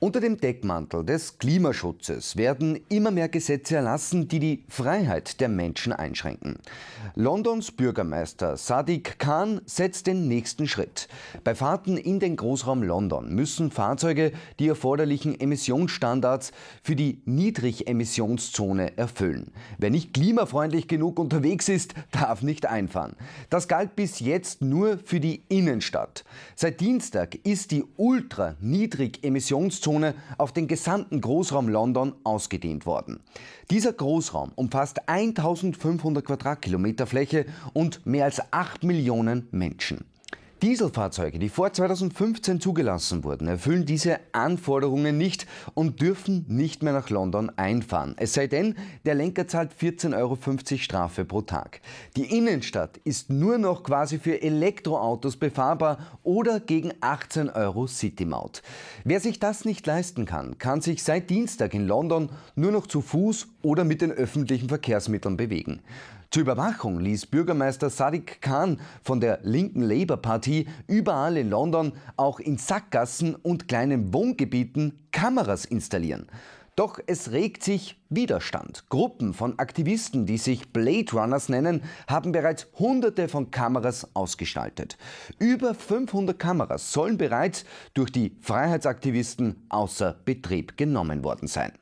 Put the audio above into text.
Unter dem Deckmantel des Klimaschutzes werden immer mehr Gesetze erlassen, die die Freiheit der Menschen einschränken. Londons Bürgermeister Sadiq Khan setzt den nächsten Schritt. Bei Fahrten in den Großraum London müssen Fahrzeuge die erforderlichen Emissionsstandards für die Niedrigemissionszone erfüllen. Wer nicht klimafreundlich genug unterwegs ist, darf nicht einfahren. Das galt bis jetzt nur für die Innenstadt. Seit Dienstag ist die ultra-Niedrigemissionszone Verkehrszone auf den gesamten Großraum London ausgedehnt worden. Dieser Großraum umfasst 1500 Quadratkilometer Fläche und mehr als 8 Millionen Menschen. Dieselfahrzeuge, die vor 2015 zugelassen wurden, erfüllen diese Anforderungen nicht und dürfen nicht mehr nach London einfahren. Es sei denn, der Lenker zahlt 14,50 Euro Strafe pro Tag. Die Innenstadt ist nur noch quasi für Elektroautos befahrbar oder gegen 18 Euro City-Maut. Wer sich das nicht leisten kann, kann sich seit Dienstag in London nur noch zu Fuß oder mit den öffentlichen Verkehrsmitteln bewegen. Zur Überwachung ließ Bürgermeister Sadiq Khan von der linken Labour Party die überall in London, auch in Sackgassen und kleinen Wohngebieten, Kameras installieren. Doch es regt sich Widerstand. Gruppen von Aktivisten, die sich Blade Runners nennen, haben bereits hunderte von Kameras ausgestaltet. Über 500 Kameras sollen bereits durch die Freiheitsaktivisten außer Betrieb genommen worden sein.